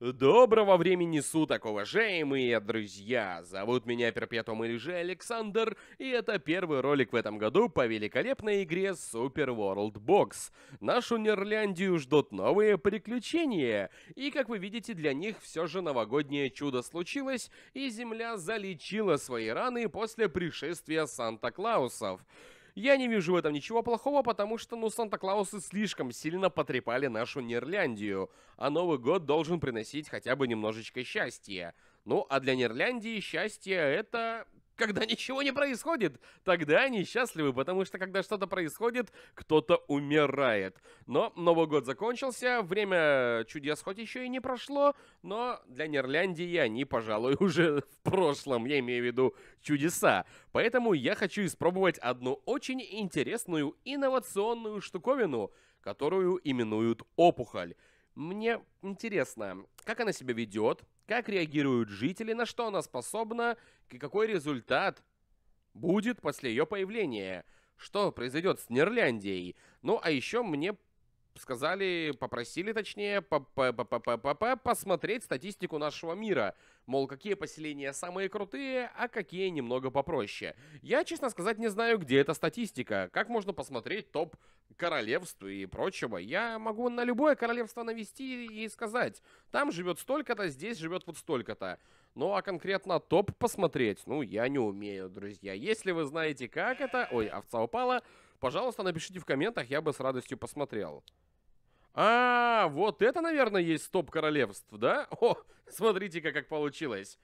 Доброго времени суток, уважаемые друзья! Зовут меня Перпетум или же Александр, и это первый ролик в этом году по великолепной игре Super World Box. Нашу Нерляндию ждут новые приключения, и как вы видите, для них все же новогоднее чудо случилось, и Земля залечила свои раны после пришествия Санта-Клаусов. Я не вижу в этом ничего плохого, потому что, ну, Санта-Клаусы слишком сильно потрепали нашу Нерляндию, а Новый год должен приносить хотя бы немножечко счастья. Ну, а для Нерляндии счастье — это когда ничего не происходит, тогда они счастливы, потому что когда что-то происходит, кто-то умирает. Но Новый год закончился, время чудес хоть еще и не прошло, но для Нерляндии они, пожалуй, уже в прошлом, я имею в виду чудеса. Поэтому я хочу испробовать одну очень интересную инновационную штуковину, которую именуют опухоль. Мне интересно, как она себя ведет, как реагируют жители, на что она способна и какой результат будет после ее появления, что произойдет с Нерляндией. Ну а еще мне сказали, попросили точнее, по -по -по посмотреть статистику нашего мира. Мол, какие поселения самые крутые, а какие немного попроще. Я, честно сказать, не знаю, где эта статистика. Как можно посмотреть топ королевств и прочего. Я могу на любое королевство навести и сказать, там живет столько-то, здесь живет вот столько-то. Ну, а конкретно топ посмотреть, ну, я не умею, друзья. Если вы знаете, как это... Ой, овца упала. Пожалуйста, напишите в комментах, я бы с радостью посмотрел. А, вот это, наверное, есть стоп королевств, да? О, смотрите-ка, как получилось.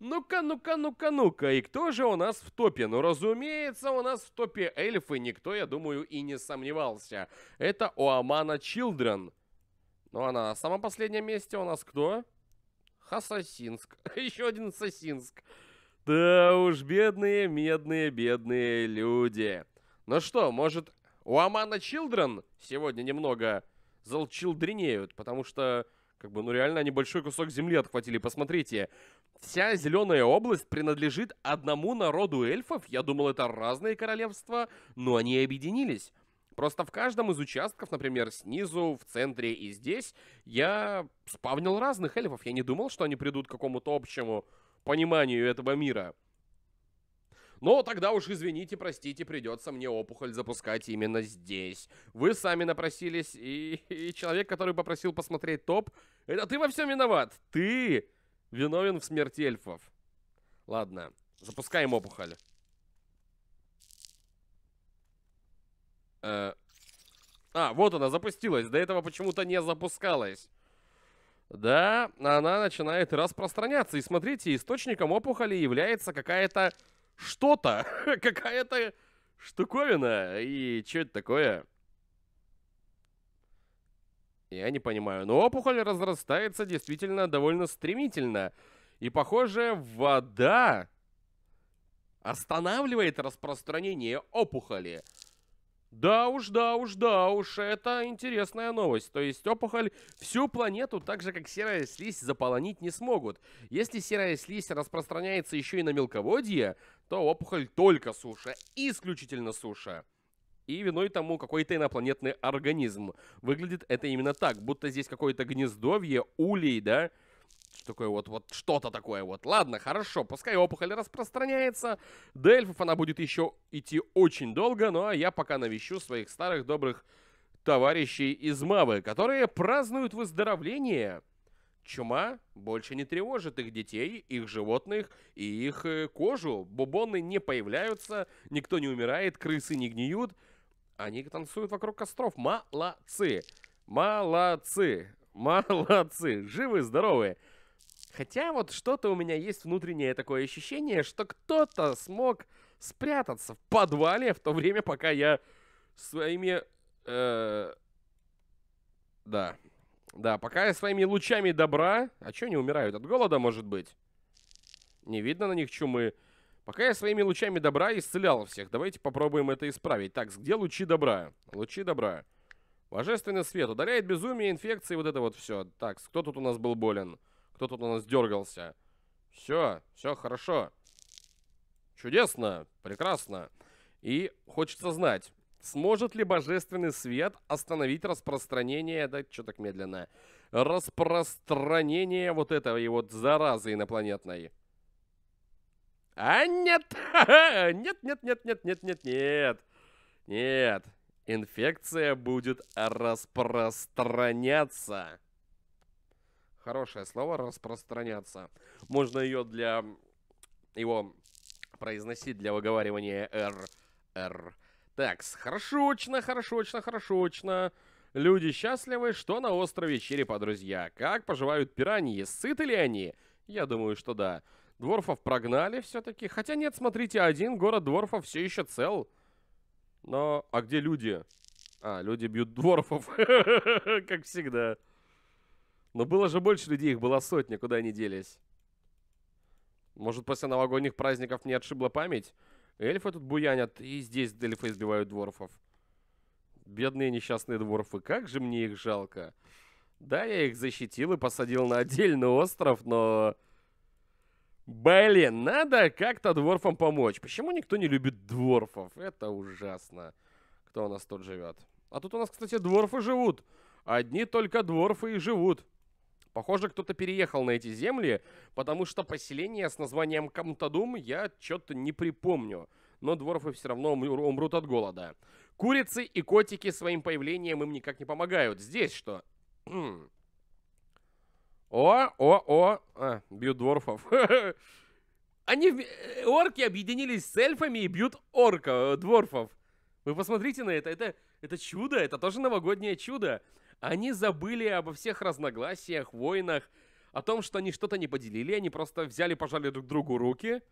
Ну-ка, ну-ка, ну-ка, ну-ка, и кто же у нас в топе? Ну, разумеется, у нас в топе эльфы, никто, я думаю, и не сомневался. Это Оамана Чилдрен. Ну, она на самом последнем месте у нас кто? Хасасинск. Еще один Сасинск. Да уж, бедные, медные, бедные люди. Ну что, может, у Амана Чилдрен сегодня немного залчилдренеют, потому что, как бы, ну реально они большой кусок земли отхватили. Посмотрите, вся зеленая область принадлежит одному народу эльфов. Я думал, это разные королевства, но они объединились. Просто в каждом из участков, например, снизу, в центре и здесь, я спавнил разных эльфов. Я не думал, что они придут к какому-то общему пониманию этого мира. Но «Ну, тогда уж извините, простите, придется мне опухоль запускать именно здесь. Вы сами напросились, и, и человек, который попросил посмотреть топ, это ты во всем виноват. Ты виновен в смерти эльфов. Ладно, запускаем опухоль. Э а, вот она, запустилась. До этого почему-то не запускалась. Да, она начинает распространяться. И смотрите, источником опухоли является какая-то что-то, какая-то штуковина, и что это такое? Я не понимаю, но опухоль разрастается действительно довольно стремительно, и, похоже, вода останавливает распространение опухоли. Да уж, да уж, да уж, это интересная новость. То есть опухоль всю планету, так же как серая слизь, заполонить не смогут. Если серая слизь распространяется еще и на мелководье, то опухоль только суша, исключительно суша. И виной тому какой-то инопланетный организм. Выглядит это именно так, будто здесь какое-то гнездовье, улей, да? Такое вот, вот что-то такое вот. Ладно, хорошо, пускай опухоль распространяется. До эльфов она будет еще идти очень долго, но ну, а я пока навещу своих старых добрых товарищей из Мавы, которые празднуют выздоровление. Чума больше не тревожит их детей, их животных и их э, кожу. Бубоны не появляются, никто не умирает, крысы не гниют. Они танцуют вокруг костров. Молодцы! Молодцы! Молодцы! Живы, здоровы! Хотя вот что-то у меня есть внутреннее такое ощущение, что кто-то смог спрятаться в подвале в то время, пока я своими... Э, да, да, пока я своими лучами добра... А чё они умирают? От голода, может быть? Не видно на них чумы. Пока я своими лучами добра исцелял всех. Давайте попробуем это исправить. Так, где лучи добра? Лучи добра. Божественный свет. Удаляет безумие, инфекции, вот это вот все. Так, кто тут у нас был болен? Кто тут у нас дергался? Все, все хорошо. Чудесно, прекрасно. И хочется знать, Сможет ли божественный свет остановить распространение, да что так медленно, распространение вот этой вот заразы инопланетной? А нет! Нет, нет, нет, нет, нет, нет, нет. Нет. Инфекция будет распространяться. Хорошее слово распространяться. Можно ее для его произносить для выговаривания R. R. Так, хорошочно, хорошочно, хорошочно. Люди счастливы, что на острове Черепа друзья. Как поживают пираньи? Сыты ли они? Я думаю, что да. Дворфов прогнали все-таки. Хотя нет, смотрите, один город дворфов все еще цел. Но, а где люди? А, люди бьют дворфов, как всегда. Но было же больше людей, их была сотня, куда они делись? Может, после новогодних праздников не отшибла память? Эльфы тут буянят, и здесь эльфы избивают дворфов. Бедные несчастные дворфы, как же мне их жалко. Да, я их защитил и посадил на отдельный остров, но... Блин, надо как-то дворфам помочь. Почему никто не любит дворфов? Это ужасно. Кто у нас тут живет? А тут у нас, кстати, дворфы живут. Одни только дворфы и живут. Похоже, кто-то переехал на эти земли, потому что поселение с названием Камтадум я что-то не припомню. Но дворфы все равно умрут от голода. Курицы и котики своим появлением им никак не помогают. Здесь что? О, о, о. А, бьют дворфов. Они, э, орки, объединились с эльфами и бьют орка, э, дворфов. Вы посмотрите на это. Это, это чудо, это тоже новогоднее чудо. Они забыли обо всех разногласиях, войнах, о том, что они что-то не поделили, они просто взяли, пожали друг другу руки.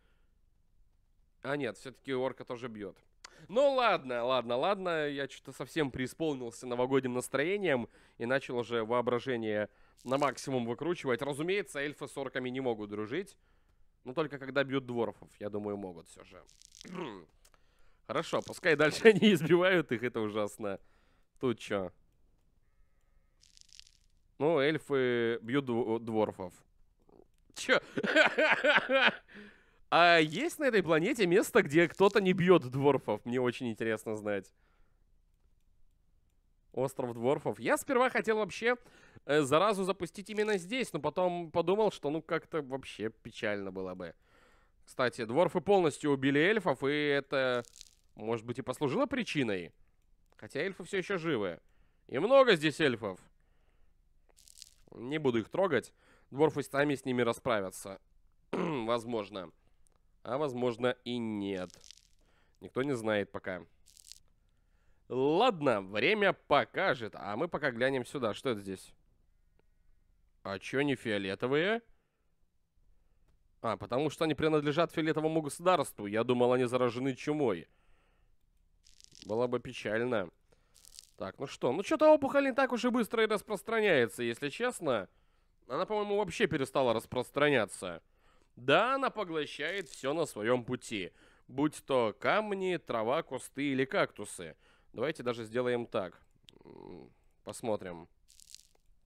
А нет, все-таки орка тоже бьет. Ну ладно, ладно, ладно, я что-то совсем преисполнился новогодним настроением и начал уже воображение на максимум выкручивать. Разумеется, эльфы с орками не могут дружить, но только когда бьют дворфов, я думаю, могут все же. Хм. Хорошо, пускай дальше они избивают их, это ужасно. Тут что? Ну, эльфы бьют дворфов. Че? А есть на этой планете место, где кто-то не бьет дворфов? Мне очень интересно знать. Остров дворфов. Я сперва хотел вообще э, заразу запустить именно здесь, но потом подумал, что ну как-то вообще печально было бы. Кстати, дворфы полностью убили эльфов, и это, может быть, и послужило причиной. Хотя эльфы все еще живы. И много здесь эльфов. Не буду их трогать. Дворфы сами с ними расправятся. возможно. А возможно и нет. Никто не знает пока. Ладно, время покажет. А мы пока глянем сюда. Что это здесь? А чё не фиолетовые? А, потому что они принадлежат фиолетовому государству. Я думал, они заражены чумой. Было бы печально. Так, ну что, ну что-то опухоль не так уж и быстро и распространяется, если честно. Она, по-моему, вообще перестала распространяться. Да, она поглощает все на своем пути. Будь то камни, трава, кусты или кактусы. Давайте даже сделаем так. Посмотрим,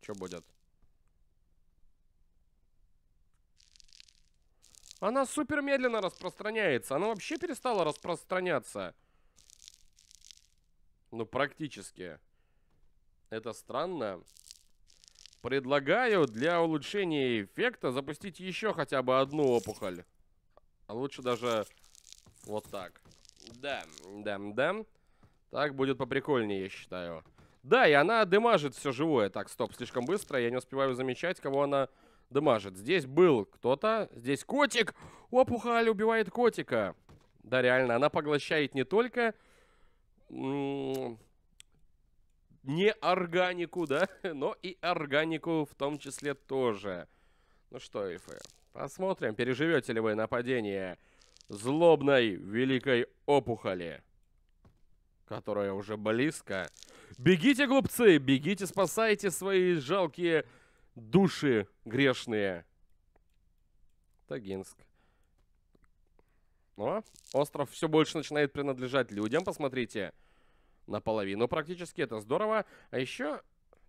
что будет. Она супер медленно распространяется. Она вообще перестала распространяться. Ну, практически. Это странно. Предлагаю для улучшения эффекта запустить еще хотя бы одну опухоль. А лучше даже вот так. Да, да, да. Так будет поприкольнее, я считаю. Да, и она дымажит все живое. Так, стоп, слишком быстро. Я не успеваю замечать, кого она дымажит. Здесь был кто-то. Здесь котик. Опухоль убивает котика. Да, реально, она поглощает не только не органику, да, но и органику в том числе тоже. Ну что, эльфы, посмотрим, переживете ли вы нападение злобной великой опухоли, которая уже близко. Бегите, глупцы, бегите, спасайте свои жалкие души грешные. Тагинск. Но остров все больше начинает принадлежать людям, посмотрите. Посмотрите наполовину практически, это здорово. А еще...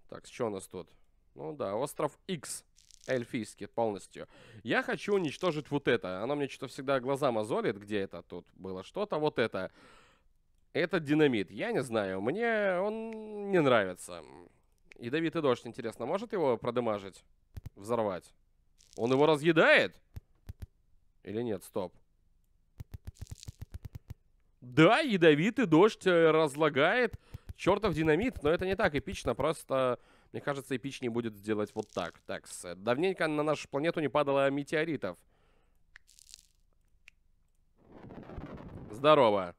Так, что у нас тут? Ну да, остров X эльфийский полностью. Я хочу уничтожить вот это. Оно мне что-то всегда глаза мозолит, где это тут было что-то, вот это. Это динамит. Я не знаю, мне он не нравится. Ядовитый дождь, интересно, может его продымажить? Взорвать? Он его разъедает? Или нет? Стоп. Да, ядовитый дождь э, разлагает чертов динамит, но это не так эпично, просто, мне кажется, эпичнее будет сделать вот так. Так, давненько на нашу планету не падало метеоритов. Здорово.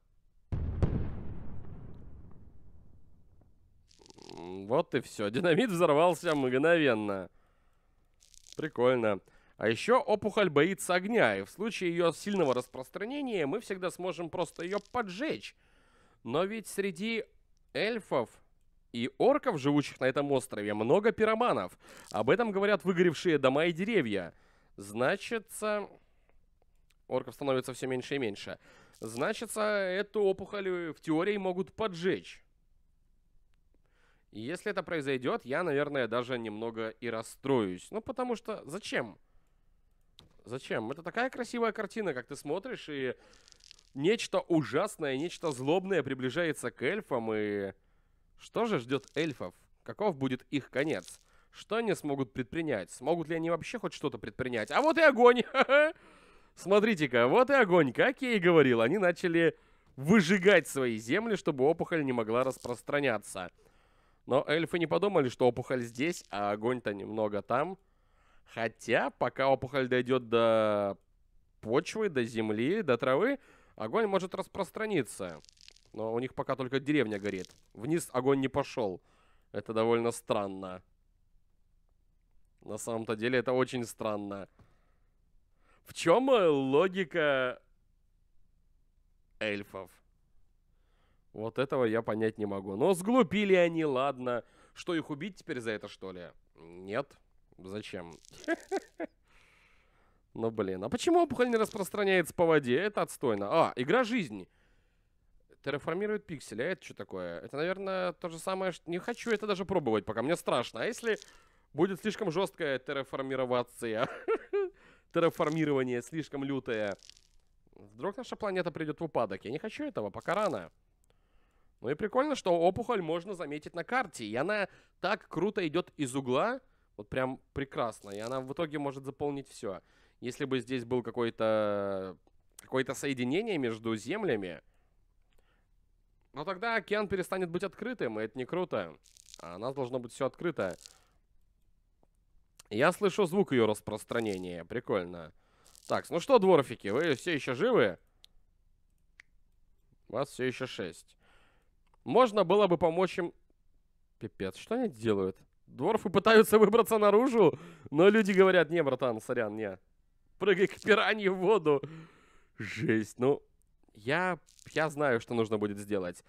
Вот и все. Динамит взорвался мгновенно. Прикольно. А еще опухоль боится огня, и в случае ее сильного распространения мы всегда сможем просто ее поджечь. Но ведь среди эльфов и орков, живущих на этом острове, много пироманов. Об этом говорят выгоревшие дома и деревья. Значится... Орков становится все меньше и меньше. Значится, эту опухоль в теории могут поджечь. если это произойдет, я, наверное, даже немного и расстроюсь. Ну, потому что зачем? Зачем? Это такая красивая картина, как ты смотришь, и нечто ужасное, нечто злобное приближается к эльфам, и... Что же ждет эльфов? Каков будет их конец? Что они смогут предпринять? Смогут ли они вообще хоть что-то предпринять? А вот и огонь! Смотрите-ка, вот и огонь. Как я и говорил, они начали выжигать свои земли, чтобы опухоль не могла распространяться. Но эльфы не подумали, что опухоль здесь, а огонь-то немного там. Хотя, пока опухоль дойдет до почвы, до земли, до травы, огонь может распространиться. Но у них пока только деревня горит. Вниз огонь не пошел. Это довольно странно. На самом-то деле это очень странно. В чем э, логика эльфов? Вот этого я понять не могу. Но сглупили они, ладно. Что, их убить теперь за это, что ли? Нет. Зачем? Ну, блин. А почему опухоль не распространяется по воде? Это отстойно. А, игра жизни. Терраформирует пиксели. А это что такое? Это, наверное, то же самое, что... Не хочу это даже пробовать пока. Мне страшно. А если будет слишком жесткая терраформировация? Терраформирование слишком лютое. Вдруг наша планета придет в упадок. Я не хочу этого, пока рано. Ну и прикольно, что опухоль можно заметить на карте. И она так круто идет из угла... Вот прям прекрасно. И она в итоге может заполнить все. Если бы здесь был какой-то какое-то соединение между землями, но тогда океан перестанет быть открытым, и это не круто. А у нас должно быть все открыто. Я слышу звук ее распространения. Прикольно. Так, ну что, дворфики, вы все еще живы? Вас все еще шесть. Можно было бы помочь им... Пипец, что они делают? Дворфы пытаются выбраться наружу, но люди говорят, не, братан, сорян, не. Прыгай к пиранье в воду. Жесть, ну, я, я знаю, что нужно будет сделать.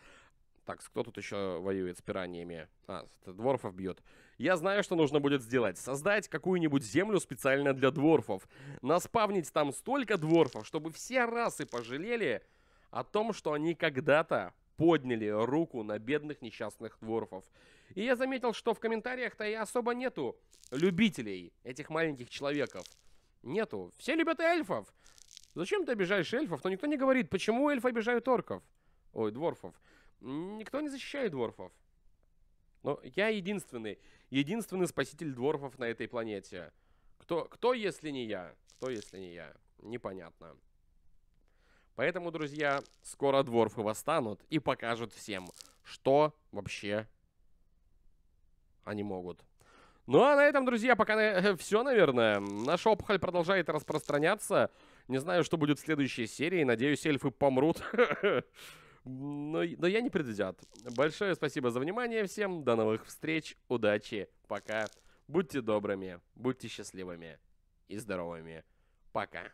Так, кто тут еще воюет с пираниями? А, э, дворфов бьет. Я знаю, что нужно будет сделать. Создать какую-нибудь землю специально для дворфов. Наспавнить там столько дворфов, чтобы все расы пожалели о том, что они когда-то подняли руку на бедных несчастных дворфов. И я заметил, что в комментариях-то и особо нету любителей этих маленьких человеков. Нету. Все любят эльфов. Зачем ты обижаешь эльфов? Но никто не говорит, почему эльфы обижают орков. Ой, дворфов. Никто не защищает дворфов. Но я единственный, единственный спаситель дворфов на этой планете. Кто, кто если не я? Кто, если не я? Непонятно. Поэтому, друзья, скоро дворфы восстанут и покажут всем, что вообще они могут. Ну а на этом, друзья, пока все, наверное. Наша опухоль продолжает распространяться. Не знаю, что будет в следующей серии. Надеюсь, эльфы помрут. Но, но я не предвзят. Большое спасибо за внимание всем. До новых встреч. Удачи. Пока. Будьте добрыми. Будьте счастливыми. И здоровыми. Пока.